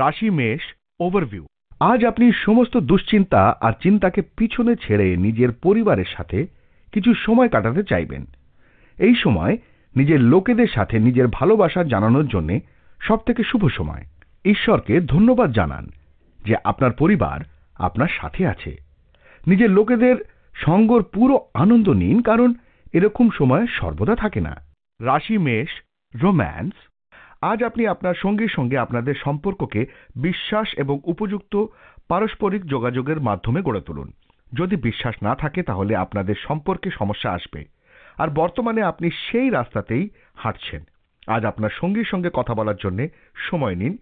রাশি মেষ ওভারভিউ আজ আপনি সমস্ত দুশ্চিন্তা আর চিন্তাকে পিছনে ছেড়ে নিজের পরিবারের সাথে কিছু সময় কাটাতে চাইবেন এই সময় নিজের লোকেদের সাথে নিজের ভালোবাসা জানানোর জন্যে সবথেকে শুভ সময় ঈশ্বরকে ধন্যবাদ জানান যে আপনার পরিবার আপনার সাথে আছে নিজের লোকেদের সঙ্গর পুরো আনন্দ নিন কারণ এরকম সময় সর্বদা থাকে না রাশি মেষ রোম্যান্স আজ আপনি আপনার সঙ্গীর সঙ্গে আপনাদের সম্পর্ককে বিশ্বাস এবং উপযুক্ত পারস্পরিক যোগাযোগের মাধ্যমে গড়ে তুলুন যদি বিশ্বাস না থাকে তাহলে আপনাদের সম্পর্কে সমস্যা আসবে আর বর্তমানে আপনি সেই রাস্তাতেই হাঁটছেন আজ আপনার সঙ্গীর সঙ্গে কথা বলার জন্য সময় নিন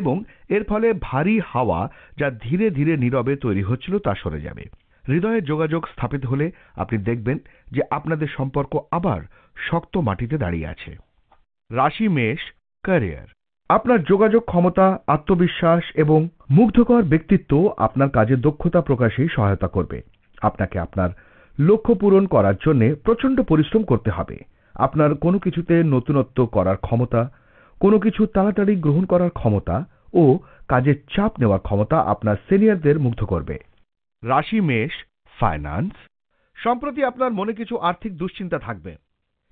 এবং এর ফলে ভারী হাওয়া যা ধীরে ধীরে নীরবে তৈরি হচ্ছিল তা সরে যাবে হৃদয়ের যোগাযোগ স্থাপিত হলে আপনি দেখবেন যে আপনাদের সম্পর্ক আবার শক্ত মাটিতে দাঁড়িয়ে আছে রাশি মেষ ক্যারিয়ার আপনার যোগাযোগ ক্ষমতা আত্মবিশ্বাস এবং মুগ্ধকর ব্যক্তিত্ব আপনার কাজের দক্ষতা প্রকাশে সহায়তা করবে আপনাকে আপনার লক্ষ্য পূরণ করার জন্য প্রচণ্ড পরিশ্রম করতে হবে আপনার কোনো কিছুতে নতুনত্ব করার ক্ষমতা কোনো কিছু তাড়াতাড়ি গ্রহণ করার ক্ষমতা ও কাজের চাপ নেওয়ার ক্ষমতা আপনার সিনিয়রদের মুগ্ধ করবে রাশি মেষ ফাইন্যান্স সম্প্রতি আপনার মনে কিছু আর্থিক দুশ্চিন্তা থাকবে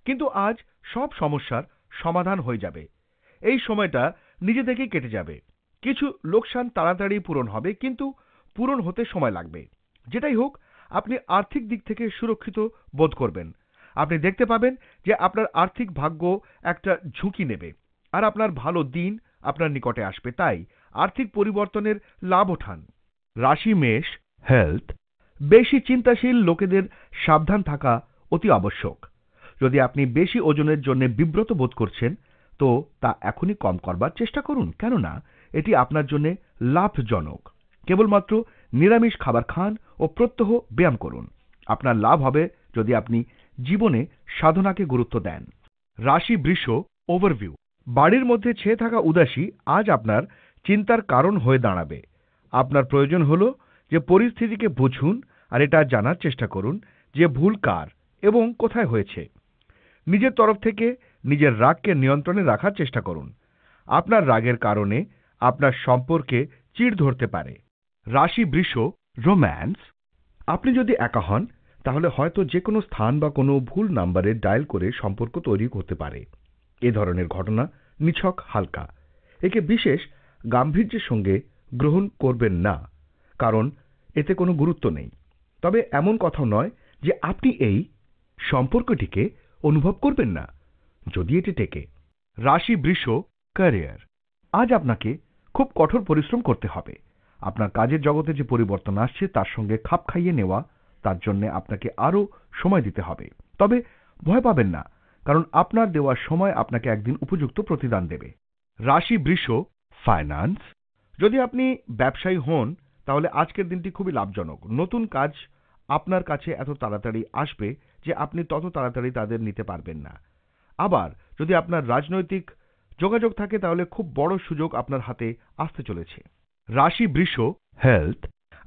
কিন্তু আজ সব সমস্যার সমাধান হয়ে যাবে এই সময়টা নিজে থেকেই কেটে যাবে কিছু লোকসান তাড়াতাড়ি পূরণ হবে কিন্তু পূরণ হতে সময় লাগবে যেটাই হোক আপনি আর্থিক দিক থেকে সুরক্ষিত বোধ করবেন আপনি দেখতে পাবেন যে আপনার আর্থিক ভাগ্য একটা ঝুঁকি নেবে আর আপনার ভালো দিন আপনার নিকটে আসবে তাই আর্থিক পরিবর্তনের লাভ ওঠান রাশি মেষ হেলথ বেশি চিন্তাশীল লোকেদের সাবধান থাকা অতি আবশ্যক যদি আপনি বেশি ওজনের জন্য বিব্রত বোধ করছেন তো তা এখনই কম করবার চেষ্টা করুন কেননা এটি আপনার জন্য লাভজনক কেবলমাত্র নিরামিষ খাবার খান ও প্রত্যহ ব্যায়াম করুন আপনার লাভ হবে যদি আপনি জীবনে সাধনাকে গুরুত্ব দেন রাশি বৃষ ওভারভিউ বাড়ির মধ্যে ছেয়ে থাকা উদাসী আজ আপনার চিন্তার কারণ হয়ে দাঁড়াবে আপনার প্রয়োজন হল যে পরিস্থিতিকে বুঝুন আর এটা জানার চেষ্টা করুন যে ভুল কার এবং কোথায় হয়েছে নিজের তরফ থেকে নিজের রাগকে নিয়ন্ত্রণে রাখার চেষ্টা করুন আপনার রাগের কারণে আপনার সম্পর্কে চিড় ধরতে পারে রাশি বৃষ রোম্যান্স আপনি যদি একা হন তাহলে হয়তো যে কোনো স্থান বা কোনো ভুল নাম্বারে ডায়াল করে সম্পর্ক তৈরি করতে পারে এ ধরনের ঘটনা নিছক হালকা একে বিশেষ গাম্ভীর্যের সঙ্গে গ্রহণ করবেন না কারণ এতে কোনো গুরুত্ব নেই তবে এমন কথা নয় যে আপনি এই সম্পর্কটিকে অনুভব করবেন না যদি এটি টেকে রাশি বৃষ ক্যারিয়ার আজ আপনাকে খুব কঠোর পরিশ্রম করতে হবে আপনার কাজের জগতে যে পরিবর্তন আসছে তার সঙ্গে খাপ খাইয়ে নেওয়া তার জন্য আপনাকে আরও সময় দিতে হবে তবে ভয় পাবেন না কারণ আপনার দেওয়ার সময় আপনাকে একদিন উপযুক্ত প্রতিদান দেবে রাশি বৃষ ফাইন্যান্স যদি আপনি ব্যবসায়ী হন তাহলে আজকের দিনটি খুবই লাভজনক নতুন কাজ আপনার কাছে এত তাড়াতাড়ি আসবে যে আপনি তত তাড়াতাড়ি তাদের নিতে পারবেন না আবার যদি আপনার রাজনৈতিক যোগাযোগ থাকে তাহলে খুব বড় সুযোগ আপনার হাতে আসতে চলেছে রাশি বৃষ হেলথ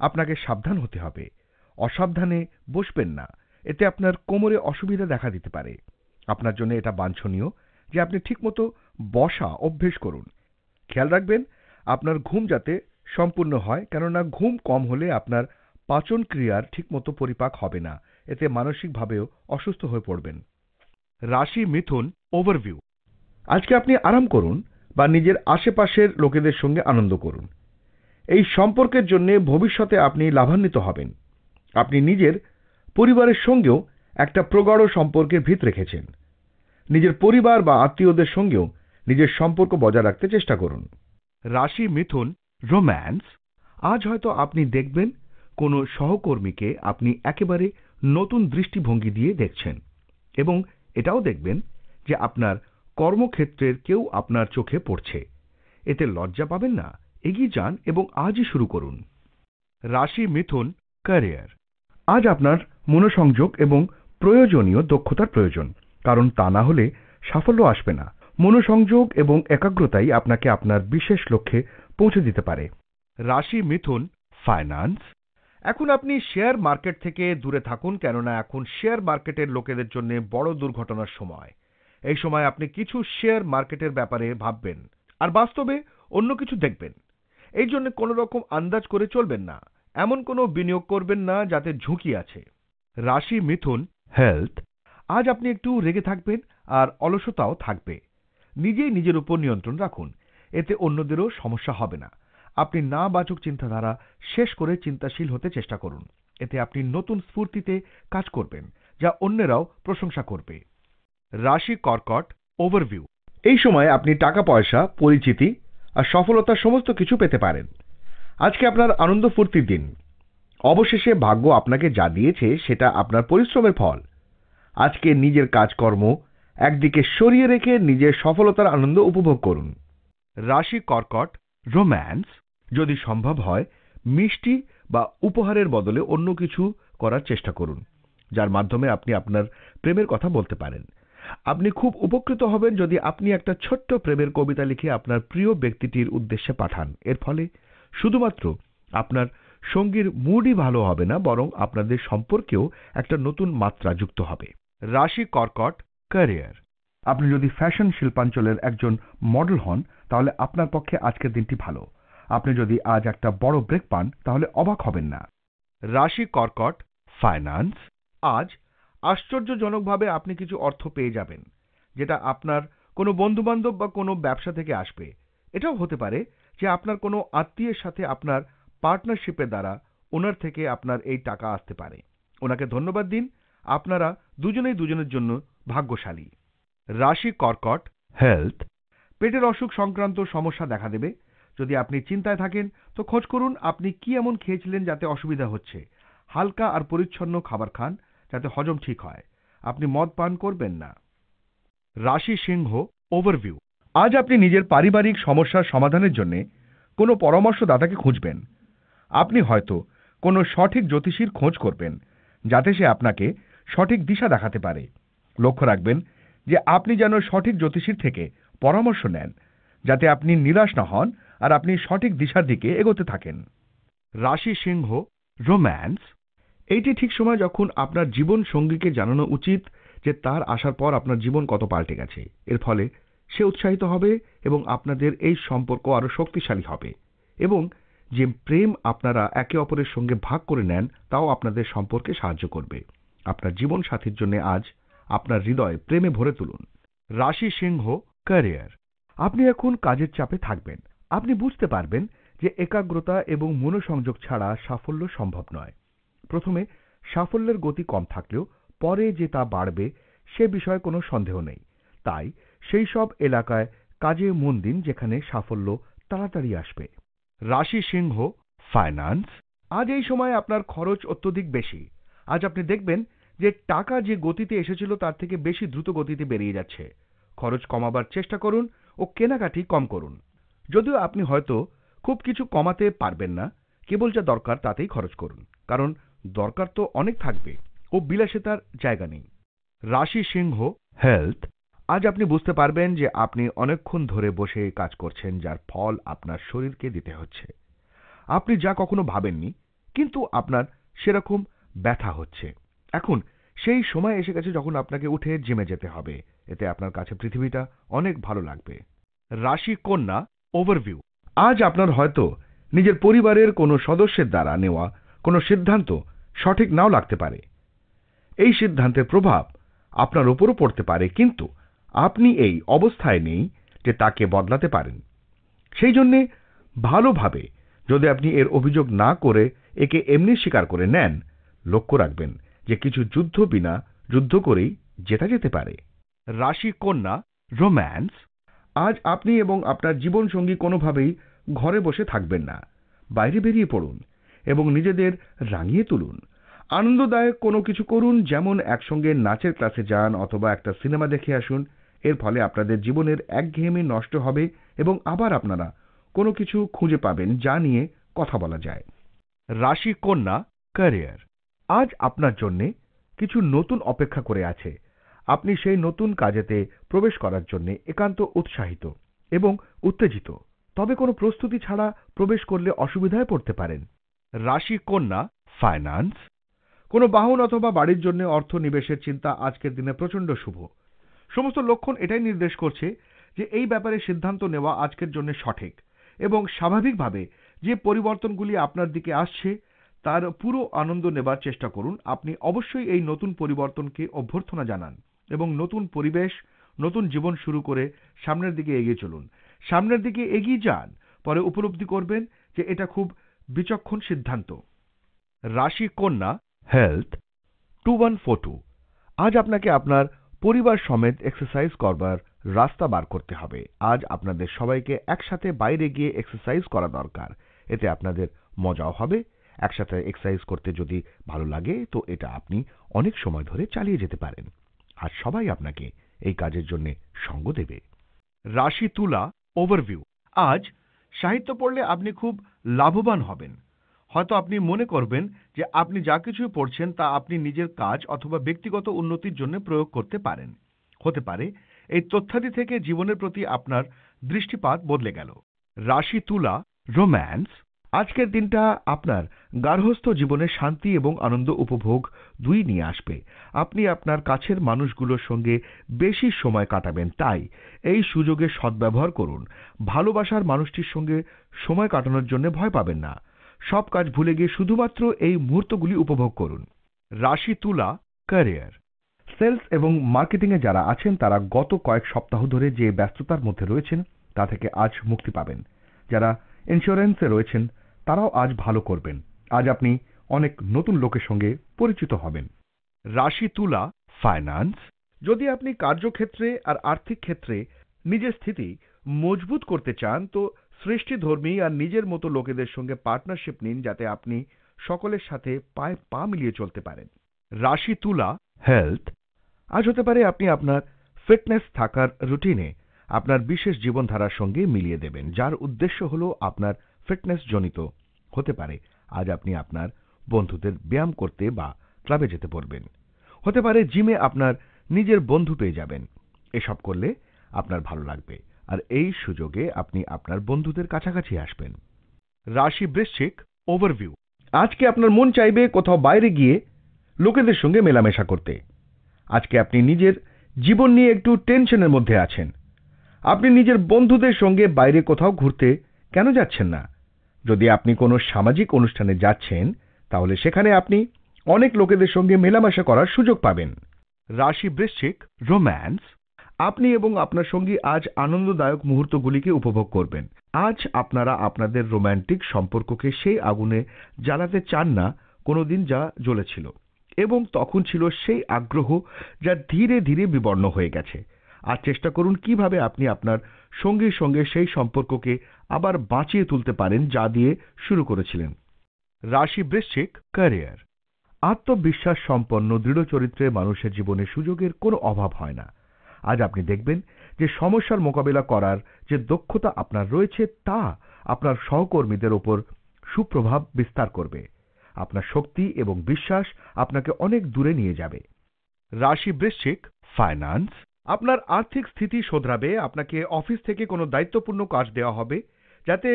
আপনাকে সাবধান হতে হবে অসাবধানে বসবেন না এতে আপনার কোমরে অসুবিধা দেখা দিতে পারে আপনার জন্য এটা বাঞ্ছনীয় যে আপনি ঠিকমতো বসা অভ্যেস করুন খেয়াল রাখবেন আপনার ঘুম যাতে সম্পূর্ণ হয় কেননা ঘুম কম হলে আপনার পাচন ক্রিয়ার ঠিকমতো পরিপাক হবে না এতে মানসিকভাবেও অসুস্থ হয়ে পড়বেন রাশি মিথুন ওভারভিউ আজকে আপনি আরাম করুন বা নিজের আশেপাশের লোকেদের সঙ্গে আনন্দ করুন এই সম্পর্কের জন্য ভবিষ্যতে আপনি লাভান্বিত হবেন আপনি নিজের পরিবারের সঙ্গেও একটা প্রগাঢ় সম্পর্কের ভিত রেখেছেন নিজের পরিবার বা আত্মীয়দের সঙ্গেও নিজের সম্পর্ক বজায় রাখতে চেষ্টা করুন রাশি মিথুন রোম্যান্স আজ হয়তো আপনি দেখবেন কোনো সহকর্মীকে আপনি একেবারে নতুন দৃষ্টিভঙ্গি দিয়ে দেখছেন এবং এটাও দেখবেন যে আপনার কর্মক্ষেত্রের কেউ আপনার চোখে পড়ছে এতে লজ্জা পাবেন না এগিয়ে যান এবং আজই শুরু করুন রাশি মিথুন ক্যারিয়ার আজ আপনার মনোসংযোগ এবং প্রয়োজনীয় দক্ষতার প্রয়োজন কারণ তা না হলে সাফল্য আসবে না মনোসংযোগ এবং একাগ্রতাই আপনাকে আপনার বিশেষ লক্ষ্যে পৌঁছে দিতে পারে রাশি মিথুন ফাইন্যান্স এখন আপনি শেয়ার মার্কেট থেকে দূরে থাকুন কেননা এখন শেয়ার মার্কেটের লোকেদের জন্য বড় দুর্ঘটনার সময় এই সময় আপনি কিছু শেয়ার মার্কেটের ব্যাপারে ভাববেন আর বাস্তবে অন্য কিছু দেখবেন এই জন্য কোনো রকম আন্দাজ করে চলবেন না এমন কোনো বিনিয়োগ করবেন না যাতে ঝুঁকি আছে রাশি মিথুন হেলথ আজ আপনি একটু রেগে থাকবেন আর অলসতাও থাকবে নিজেই নিজের উপর নিয়ন্ত্রণ রাখুন এতে অন্যদেরও সমস্যা হবে না আপনি না বাচক চিন্তাধারা শেষ করে চিন্তাশীল হতে চেষ্টা করুন এতে আপনি নতুন স্ফূর্তিতে কাজ করবেন যা অন্যেরাও প্রশংসা করবে রাশি কর্কট ওভারভিউ এই সময় আপনি টাকা পয়সা পরিচিতি আর সফলতার সমস্ত কিছু পেতে পারেন আজকে আপনার আনন্দ ফুর্তির দিন অবশেষে ভাগ্য আপনাকে যা দিয়েছে সেটা আপনার পরিশ্রমের ফল আজকে নিজের কাজকর্ম একদিকে সরিয়ে রেখে নিজের সফলতার আনন্দ উপভোগ করুন রাশি কর্কট রোম্যান্স যদি সম্ভব হয় মিষ্টি বা উপহারের বদলে অন্য কিছু করার চেষ্টা করুন যার মাধ্যমে আপনি আপনার প্রেমের কথা বলতে পারেন আপনি খুব উপকৃত হবেন যদি আপনি একটা ছোট্ট প্রেমের কবিতা লিখে আপনার প্রিয় ব্যক্তিটির উদ্দেশ্যে পাঠান এর ফলে শুধুমাত্র আপনার সঙ্গীর মুডই ভালো হবে না বরং আপনাদের সম্পর্কেও একটা নতুন মাত্রা যুক্ত হবে রাশি কর্কট ক্যারিয়ার আপনি যদি ফ্যাশন শিল্পাঞ্চলের একজন মডেল হন তাহলে আপনার পক্ষে আজকের দিনটি ভালো আপনি যদি আজ একটা বড় ব্রেক পান তাহলে অবাক হবেন না রাশি কর্কট ফাইন্যান্স আজ আশ্চর্যজনকভাবে আপনি কিছু অর্থ পেয়ে যাবেন যেটা আপনার কোনো বন্ধুবান্ধব বা কোনো ব্যবসা থেকে আসবে এটাও হতে পারে যে আপনার কোনো আত্মীয়ের সাথে আপনার পার্টনারশিপের দ্বারা ওনার থেকে আপনার এই টাকা আসতে পারে ওনাকে ধন্যবাদ দিন আপনারা দুজনেই দুজনের জন্য ভাগ্যশালী রাশি কর্কট হেলথ পেটের অসুখ সংক্রান্ত সমস্যা দেখা দেবে যদি আপনি চিন্তায় থাকেন তো খোঁজ করুন আপনি কি এমন খেয়েছিলেন যাতে অসুবিধা হচ্ছে হালকা আর পরিচ্ছন্ন খাবার খান যাতে হজম ঠিক হয় আপনি মদ পান করবেন না রাশি সিংহ ওভারভিউ আজ আপনি নিজের পারিবারিক সমস্যার সমাধানের জন্য কোনো পরামর্শদাতাকে খুঁজবেন আপনি হয়তো কোনো সঠিক জ্যোতিষীর খোঁজ করবেন যাতে সে আপনাকে সঠিক দিশা দেখাতে পারে লক্ষ্য রাখবেন যে আপনি যেন সঠিক জ্যোতিষীর থেকে পরামর্শ নেন যাতে আপনি নিরাশ না হন আর আপনি সঠিক দিশার দিকে এগোতে থাকেন রাশি সিংহ রোম্যান্স এইটি ঠিক সময় যখন আপনার জীবন সঙ্গীকে জানানো উচিত যে তার আসার পর আপনার জীবন কত পাল্টে গেছে এর ফলে সে উৎসাহিত হবে এবং আপনাদের এই সম্পর্ক আরও শক্তিশালী হবে এবং যে প্রেম আপনারা একে অপরের সঙ্গে ভাগ করে নেন তাও আপনাদের সম্পর্কে সাহায্য করবে আপনার জীবন সাথীর জন্য আজ আপনার হৃদয় প্রেমে ভরে তুলুন রাশি সিংহ ক্যারিয়ার আপনি এখন কাজের চাপে থাকবেন আপনি বুঝতে পারবেন যে একাগ্রতা এবং মনোসংযোগ ছাড়া সাফল্য সম্ভব নয় প্রথমে সাফল্যের গতি কম থাকলেও পরে যে তা বাড়বে সে বিষয়ে কোনো সন্দেহ নেই তাই সেই সব এলাকায় কাজে মন দিন যেখানে সাফল্য তাড়াতাড়ি আসবে রাশি সিংহ ফাইন্যান্স আজ এই সময় আপনার খরচ অত্যধিক বেশি আজ আপনি দেখবেন যে টাকা যে গতিতে এসেছিল তার থেকে বেশি দ্রুত গতিতে বেরিয়ে যাচ্ছে খরচ কমাবার চেষ্টা করুন ও কেনাকাটি কম করুন যদিও আপনি হয়তো খুব কিছু কমাতে পারবেন না কেবল যা দরকার তাতেই খরচ করুন কারণ দরকার তো অনেক থাকবে ও বিলাসিতার জায়গা নেই রাশি সিংহ হেলথ আজ আপনি বুঝতে পারবেন যে আপনি অনেকক্ষণ ধরে বসে কাজ করছেন যার ফল আপনার শরীরকে দিতে হচ্ছে আপনি যা কখনো ভাবেননি কিন্তু আপনার সেরকম ব্যথা হচ্ছে এখন সেই সময় এসে গেছে যখন আপনাকে উঠে জিমে যেতে হবে এতে আপনার কাছে পৃথিবীটা অনেক ভালো লাগবে রাশি কন্যা ওভারভিউ আজ আপনার হয়তো নিজের পরিবারের কোনো সদস্যের দ্বারা নেওয়া কোনো সিদ্ধান্ত সঠিক নাও লাগতে পারে এই সিদ্ধান্তের প্রভাব আপনার উপরও পড়তে পারে কিন্তু আপনি এই অবস্থায় নেই যে তাকে বদলাতে পারেন সেই জন্যে ভালোভাবে যদি আপনি এর অভিযোগ না করে একে এমনি স্বীকার করে নেন লক্ষ্য রাখবেন যে কিছু যুদ্ধ বিনা যুদ্ধ করেই জেতা যেতে পারে রাশি কন্যা রোম্যান্স আজ আপনি এবং আপনার জীবনসঙ্গী কোনোভাবেই ঘরে বসে থাকবেন না বাইরে বেরিয়ে পড়ুন এবং নিজেদের রাঙিয়ে তুলুন আনন্দদায়ক কোনো কিছু করুন যেমন একসঙ্গে নাচের ক্লাসে যান অথবা একটা সিনেমা দেখে আসুন এর ফলে আপনাদের জীবনের একঘেয়েমি নষ্ট হবে এবং আবার আপনারা কোনো কিছু খুঁজে পাবেন যা নিয়ে কথা বলা যায় রাশি কন্যা ক্যারিয়ার আজ আপনার জন্যে কিছু নতুন অপেক্ষা করে আছে আপনি সেই নতুন কাজেতে প্রবেশ করার জন্য একান্ত উৎসাহিত এবং উত্তেজিত তবে কোনো প্রস্তুতি ছাড়া প্রবেশ করলে অসুবিধায় পড়তে পারেন রাশি কন্যা ফাইন্যান্স কোনো বাহন অথবা বাড়ির জন্য অর্থ নিবেশের চিন্তা আজকের দিনে প্রচণ্ড শুভ সমস্ত লক্ষণ এটাই নির্দেশ করছে যে এই ব্যাপারে সিদ্ধান্ত নেওয়া আজকের জন্য সঠিক এবং স্বাভাবিকভাবে যে পরিবর্তনগুলি আপনার দিকে আসছে তার পুরো আনন্দ নেবার চেষ্টা করুন আপনি অবশ্যই এই নতুন পরিবর্তনকে অভ্যর্থনা জানান এবং নতুন পরিবেশ নতুন জীবন শুরু করে সামনের দিকে এগিয়ে চলুন সামনের দিকে এগিয়ে যান পরে উপলব্ধি করবেন যে এটা খুব বিচক্ষণ সিদ্ধান্ত রাশি কন্যা health two one four two আজ আপনাকে আপনার পরিবার সমেত এক্সারসাইজ করবার রাস্তা বার করতে হবে আজ আপনাদের সবাইকে একসাথে বাইরে গিয়ে এক্সারসাইজ করা দরকার এতে আপনাদের মজাও হবে একসাথে এক্সারসাইজ করতে যদি ভালো লাগে তো এটা আপনি অনেক সময় ধরে চালিয়ে যেতে পারেন আর সবাই আপনাকে এই কাজের জন্য সঙ্গ দেবে রাশি তুলা ওভারভিউ আজ সাহিত্য পড়লে আপনি খুব লাভবান হবেন হয়তো আপনি মনে করবেন যে আপনি যা কিছুই পড়ছেন তা আপনি নিজের কাজ অথবা ব্যক্তিগত উন্নতির জন্য প্রয়োগ করতে পারেন হতে পারে এই তথ্যাদি থেকে জীবনের প্রতি আপনার দৃষ্টিপাত বদলে গেল রাশি তুলা রোম্যান্স আজকের দিনটা আপনার গার্হস্থ্য জীবনে শান্তি এবং আনন্দ উপভোগ দুই নিয়ে আসবে আপনি আপনার কাছের মানুষগুলোর সঙ্গে বেশি সময় কাটাবেন তাই এই সুযোগে সদ্ব্যবহার করুন ভালোবাসার মানুষটির সঙ্গে সময় কাটানোর জন্য ভয় পাবেন না সব কাজ ভুলে গিয়ে শুধুমাত্র এই মুহূর্তগুলি উপভোগ করুন রাশি তুলা ক্যারিয়ার সেলস এবং মার্কেটিংয়ে যারা আছেন তারা গত কয়েক সপ্তাহ ধরে যে ব্যস্ততার মধ্যে রয়েছেন তা থেকে আজ মুক্তি পাবেন যারা ইন্স্যুরেন্সে রয়েছেন তারাও আজ ভালো করবেন আজ আপনি অনেক নতুন লোকের সঙ্গে পরিচিত হবেন রাশি তুলা ফাইন্যান্স যদি আপনি কার্যক্ষেত্রে আর আর্থিক ক্ষেত্রে নিজের স্থিতি মজবুত করতে চান তো সৃষ্টিধর্মী আর নিজের মতো লোকেদের সঙ্গে পার্টনারশিপ নিন যাতে আপনি সকলের সাথে পায়ে পা মিলিয়ে চলতে পারেন রাশি তুলা হেলথ আজ হতে পারে আপনি আপনার ফিটনেস থাকার রুটিনে আপনার বিশেষ জীবনধারার সঙ্গে মিলিয়ে দেবেন যার উদ্দেশ্য হল আপনার ফিটনেসজনিত হতে পারে আজ আপনি আপনার বন্ধুদের ব্যায়াম করতে বা ক্লাবে যেতে পারবেন হতে পারে জিমে আপনার নিজের বন্ধু পেয়ে যাবেন এসব করলে আপনার ভালো লাগবে আর এই সুযোগে আপনি আপনার বন্ধুদের কাছাকাছি আসবেন রাশি বৃশ্চিক ওভারভিউ আজকে আপনার মন চাইবে কোথাও বাইরে গিয়ে লোকেদের সঙ্গে মেলামেশা করতে আজকে আপনি নিজের জীবন নিয়ে একটু টেনশনের মধ্যে আছেন আপনি নিজের বন্ধুদের সঙ্গে বাইরে কোথাও ঘুরতে কেন যাচ্ছেন না যদি আপনি কোনো সামাজিক অনুষ্ঠানে যাচ্ছেন তাহলে সেখানে আপনি অনেক লোকেদের সঙ্গে মেলামেশা করার সুযোগ পাবেন রাশি বৃশ্চিক রোম্যান্স আপনি এবং আপনার সঙ্গী আজ আনন্দদায়ক মুহূর্তগুলিকে উপভোগ করবেন আজ আপনারা আপনাদের রোম্যান্টিক সম্পর্ককে সেই আগুনে জ্বালাতে চান না কোনোদিন যা জ্বলেছিল এবং তখন ছিল সেই আগ্রহ যা ধীরে ধীরে বিবর্ণ হয়ে গেছে আর চেষ্টা করুন কিভাবে আপনি আপনার সঙ্গীর সঙ্গে সেই সম্পর্ককে আবার বাঁচিয়ে তুলতে পারেন যা দিয়ে শুরু করেছিলেন রাশি বৃশ্চিক ক্যারিয়ার আত্মবিশ্বাস সম্পন্ন দৃঢ় চরিত্রে মানুষের জীবনে সুযোগের কোনো অভাব হয় না আজ আপনি দেখবেন যে সমস্যার মোকাবিলা করার যে দক্ষতা আপনার রয়েছে তা আপনার সহকর্মীদের ওপর সুপ্রভাব বিস্তার করবে আপনার শক্তি এবং বিশ্বাস আপনাকে অনেক দূরে নিয়ে যাবে রাশি বৃশ্চিক ফাইন্যান্স আপনার আর্থিক স্থিতি শোধরাবে আপনাকে অফিস থেকে কোনো দায়িত্বপূর্ণ কাজ দেওয়া হবে যাতে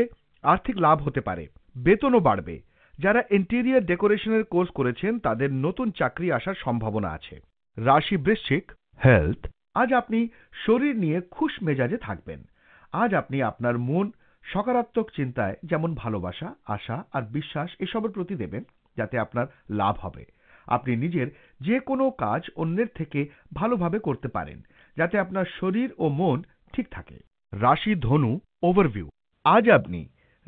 আর্থিক লাভ হতে পারে বেতনও বাড়বে যারা ইন্টেরিয়ার ডেকোরেশনের কোর্স করেছেন তাদের নতুন চাকরি আসার সম্ভাবনা আছে রাশি বৃশ্চিক হেলথ আজ আপনি শরীর নিয়ে খুশ মেজাজে থাকবেন আজ আপনি আপনার মন সকারাত্মক চিন্তায় যেমন ভালোবাসা আশা আর বিশ্বাস এসবের প্রতি দেবেন যাতে আপনার লাভ হবে আপনি নিজের যে কোনো কাজ অন্যের থেকে ভালোভাবে করতে পারেন যাতে আপনার শরীর ও মন ঠিক থাকে রাশি ধনু ওভারভিউ আজ আপনি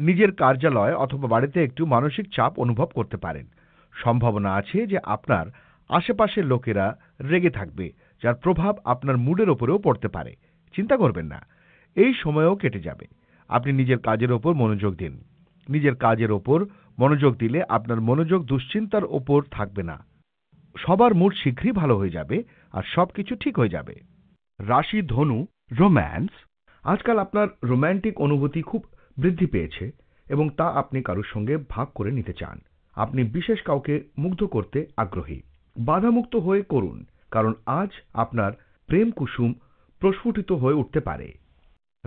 নিজের কার্যালয় অথবা বাড়িতে একটু মানসিক চাপ অনুভব করতে পারেন সম্ভাবনা আছে যে আপনার আশেপাশের লোকেরা রেগে থাকবে যার প্রভাব আপনার মুডের ওপরেও পড়তে পারে চিন্তা করবেন না এই সময়ও কেটে যাবে আপনি নিজের কাজের ওপর মনোযোগ দিন নিজের কাজের ওপর মনোযোগ দিলে আপনার মনোযোগ দুশ্চিন্তার ওপর থাকবে না সবার মুড শীঘ্রই ভালো হয়ে যাবে আর সব কিছু ঠিক হয়ে যাবে রাশি ধনু রোম্যান্স আজকাল আপনার রোম্যান্টিক অনুভূতি খুব বৃদ্ধি পেয়েছে এবং তা আপনি কারোর সঙ্গে ভাগ করে নিতে চান আপনি বিশেষ কাউকে মুগ্ধ করতে আগ্রহী বাধামুক্ত হয়ে করুন কারণ আজ আপনার প্রেম কুসুম প্রস্ফুটিত হয়ে উঠতে পারে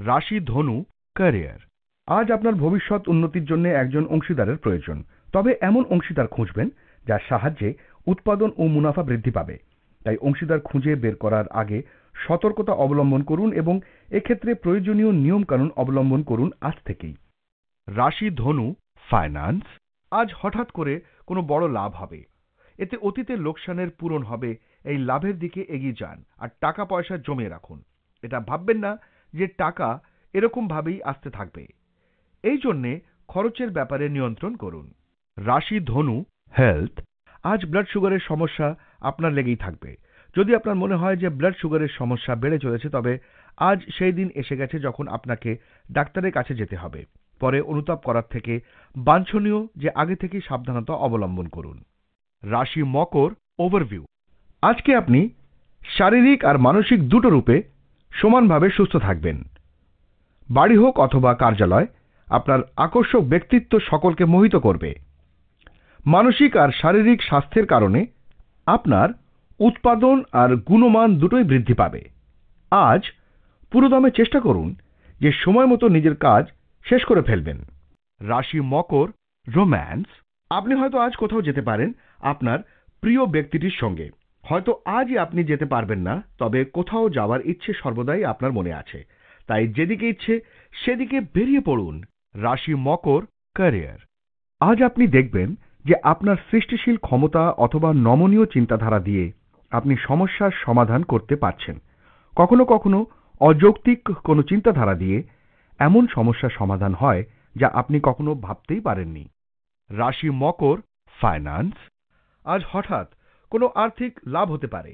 রাশি ধনু ক্যারিয়ার আজ আপনার ভবিষ্যৎ উন্নতির জন্য একজন অংশীদারের প্রয়োজন তবে এমন অংশীদার খুঁজবেন যার সাহায্যে উৎপাদন ও মুনাফা বৃদ্ধি পাবে তাই অংশীদার খুঁজে বের করার আগে সতর্কতা অবলম্বন করুন এবং এক্ষেত্রে প্রয়োজনীয় নিয়মকানুন অবলম্বন করুন আজ থেকেই রাশি ধনু ফাইন্যান্স আজ হঠাৎ করে কোনো বড় লাভ হবে এতে অতীতের লোকসানের পূরণ হবে এই লাভের দিকে এগিয়ে যান আর টাকা পয়সা জমিয়ে রাখুন এটা ভাববেন না যে টাকা এরকমভাবেই আসতে থাকবে এই জন্যে খরচের ব্যাপারে নিয়ন্ত্রণ করুন রাশি ধনু হেলথ আজ ব্লাড সুগারের সমস্যা আপনার লেগেই থাকবে যদি আপনার মনে হয় যে ব্লাড সুগারের সমস্যা বেড়ে চলেছে তবে আজ সেই দিন এসে গেছে যখন আপনাকে ডাক্তারের কাছে যেতে হবে পরে অনুতাপ করার থেকে বাঞ্ছনীয় যে আগে থেকে সাবধানতা অবলম্বন করুন রাশি মকর ওভারভিউ আজকে আপনি শারীরিক আর মানসিক দুটো রূপে সমানভাবে সুস্থ থাকবেন বাড়ি হোক অথবা কার্যালয় আপনার আকর্ষক ব্যক্তিত্ব সকলকে মোহিত করবে মানসিক আর শারীরিক স্বাস্থ্যের কারণে আপনার উৎপাদন আর গুণমান দুটোই বৃদ্ধি পাবে আজ পুরোদমে চেষ্টা করুন যে সময় মতো নিজের কাজ শেষ করে ফেলবেন রাশি মকর রোম্যান্স আপনি হয়তো আজ কোথাও যেতে পারেন আপনার প্রিয় ব্যক্তিটির সঙ্গে হয়তো আজই আপনি যেতে পারবেন না তবে কোথাও যাওয়ার ইচ্ছে সর্বদাই আপনার মনে আছে তাই যেদিকে ইচ্ছে সেদিকে বেরিয়ে পড়ুন রাশি মকর ক্যারিয়ার আজ আপনি দেখবেন যে আপনার সৃষ্টিশীল ক্ষমতা অথবা নমনীয় চিন্তাধারা দিয়ে আপনি সমস্যার সমাধান করতে পারছেন কখনো কখনো অযৌক্তিক কোনো চিন্তাধারা দিয়ে এমন সমস্যার সমাধান হয় যা আপনি কখনো ভাবতেই পারেননি রাশি মকর ফাইন্যান্স আজ হঠাৎ কোনো আর্থিক লাভ হতে পারে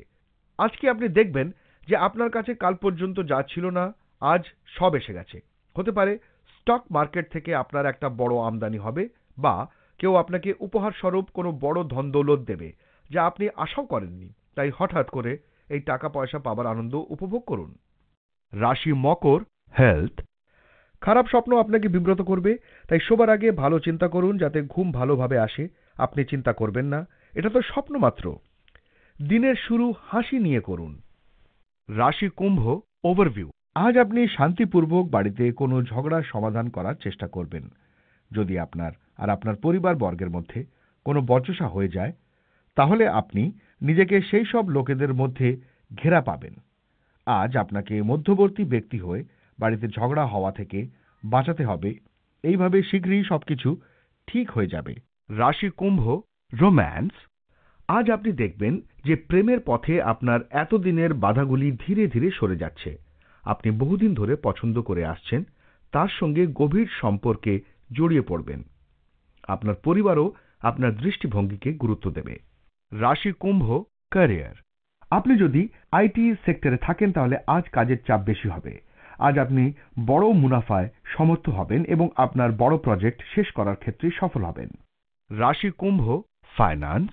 আজকে আপনি দেখবেন যে আপনার কাছে কাল পর্যন্ত যা ছিল না আজ সব এসে গেছে হতে পারে স্টক মার্কেট থেকে আপনার একটা বড় আমদানি হবে বা কেউ আপনাকে উপহার স্বরূপ কোনো বড় ধন দৌলত দেবে যা আপনি আশাও করেননি তাই হঠাৎ করে এই টাকা পয়সা পাবার আনন্দ উপভোগ করুন রাশি মকর হেলথ খারাপ স্বপ্ন আপনাকে বিব্রত করবে তাই সবার আগে ভালো চিন্তা করুন যাতে ঘুম ভালোভাবে আসে আপনি চিন্তা করবেন না এটা তো স্বপ্ন মাত্র দিনের শুরু হাসি নিয়ে করুন রাশি কুম্ভ ওভারভিউ আজ আপনি শান্তিপূর্বক বাড়িতে কোনো ঝগড়া সমাধান করার চেষ্টা করবেন যদি আপনার আর আপনার পরিবার বর্গের মধ্যে কোনো বচসা হয়ে যায় তাহলে আপনি নিজেকে সেই সব লোকেদের মধ্যে ঘেরা পাবেন আজ আপনাকে মধ্যবর্তী ব্যক্তি হয়ে বাড়িতে ঝগড়া হওয়া থেকে বাঁচাতে হবে এইভাবে শীঘ্রই সবকিছু ঠিক হয়ে যাবে রাশি কুম্ভ রোম্যান্স আজ আপনি দেখবেন যে প্রেমের পথে আপনার এতদিনের বাধাগুলি ধীরে ধীরে সরে যাচ্ছে আপনি বহুদিন ধরে পছন্দ করে আসছেন তার সঙ্গে গভীর সম্পর্কে জড়িয়ে পড়বেন আপনার পরিবারও আপনার দৃষ্টিভঙ্গিকে গুরুত্ব দেবে রাশি কুম্ভ ক্যারিয়ার আপনি যদি আইটি সেক্টরে থাকেন তাহলে আজ কাজের চাপ বেশি হবে আজ আপনি বড় মুনাফায় সমর্থ হবেন এবং আপনার বড় প্রজেক্ট শেষ করার ক্ষেত্রে সফল হবেন রাশি কুম্ভ ফাইন্যান্স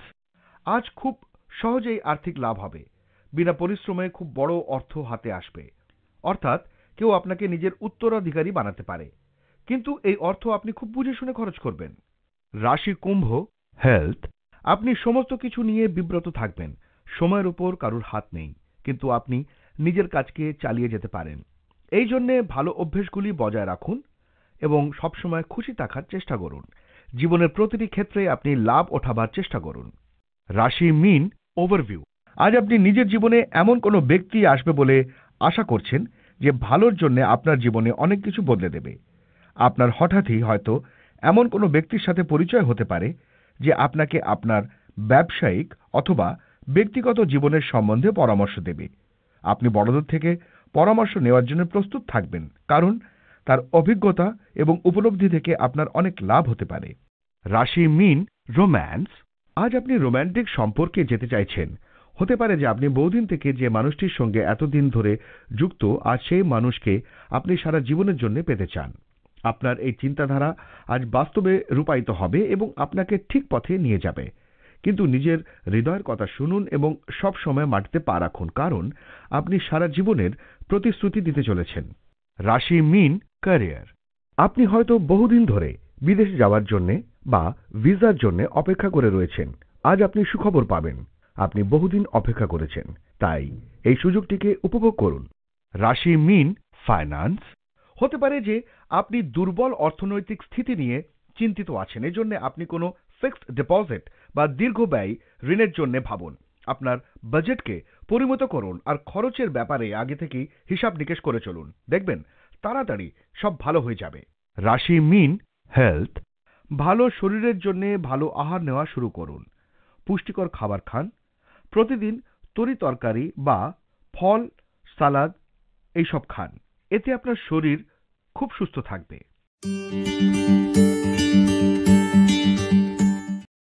আজ খুব সহজেই আর্থিক লাভ হবে বিনা পরিশ্রমে খুব বড় অর্থ হাতে আসবে অর্থাৎ কেউ আপনাকে নিজের উত্তরাধিকারী বানাতে পারে কিন্তু এই অর্থ আপনি খুব বুঝে শুনে খরচ করবেন রাশি কুম্ভ হেলথ আপনি সমস্ত কিছু নিয়ে বিব্রত থাকবেন সময়ের উপর কারুর হাত নেই কিন্তু আপনি নিজের কাজকে চালিয়ে যেতে পারেন এই জন্যে ভালো অভ্যেসগুলি বজায় রাখুন এবং সবসময় খুশি থাকার চেষ্টা করুন জীবনের প্রতিটি ক্ষেত্রে আপনি লাভ ওঠাবার চেষ্টা করুন রাশি মিন ওভারভিউ আজ আপনি নিজের জীবনে এমন কোনো ব্যক্তি আসবে বলে আশা করছেন যে ভালোর জন্য আপনার জীবনে অনেক কিছু বদলে দেবে আপনার হঠাৎই হয়তো এমন কোনো ব্যক্তির সাথে পরিচয় হতে পারে যে আপনাকে আপনার ব্যবসায়িক অথবা ব্যক্তিগত জীবনের সম্বন্ধে পরামর্শ দেবে আপনি বড়দের থেকে পরামর্শ নেওয়ার জন্য প্রস্তুত থাকবেন কারণ তার অভিজ্ঞতা এবং উপলব্ধি থেকে আপনার অনেক লাভ হতে পারে রাশি মিন রোম্যান্স আজ আপনি রোম্যান্টিক সম্পর্কে যেতে চাইছেন হতে পারে যে আপনি বহুদিন থেকে যে মানুষটির সঙ্গে এতদিন ধরে যুক্ত আর সেই মানুষকে আপনি সারা জীবনের জন্য পেতে চান আপনার এই চিন্তাধারা আজ বাস্তবে রূপায়িত হবে এবং আপনাকে ঠিক পথে নিয়ে যাবে কিন্তু নিজের হৃদয়ের কথা শুনুন এবং সব সময় মাটিতে পা রাখুন কারণ আপনি সারা জীবনের প্রতিশ্রুতি দিতে চলেছেন রাশি মিন ক্যারিয়ার আপনি হয়তো বহুদিন ধরে বিদেশ যাওয়ার জন্যে বা ভিসার জন্য অপেক্ষা করে রয়েছেন আজ আপনি সুখবর পাবেন আপনি বহুদিন অপেক্ষা করেছেন তাই এই সুযোগটিকে উপভোগ করুন রাশি মিন ফাইন্যান্স হতে পারে যে আপনি দুর্বল অর্থনৈতিক স্থিতি নিয়ে চিন্তিত আছেন এজন্য আপনি কোনো ফিক্সড ডিপোজিট বা দীর্ঘ ব্যয় ঋণের জন্য ভাবুন আপনার বাজেটকে পরিণত করুন আর খরচের ব্যাপারে আগে থেকেই হিসাব নিকেশ করে চলুন দেখবেন তাড়াতাড়ি সব ভালো হয়ে যাবে রাশি মিন হেলথ ভালো শরীরের জন্য ভালো আহার নেওয়া শুরু করুন পুষ্টিকর খাবার খান প্রতিদিন তরি তরকারি বা ফল সালাদ এইসব খান এতে আপনার শরীর খুব সুস্থ থাকবে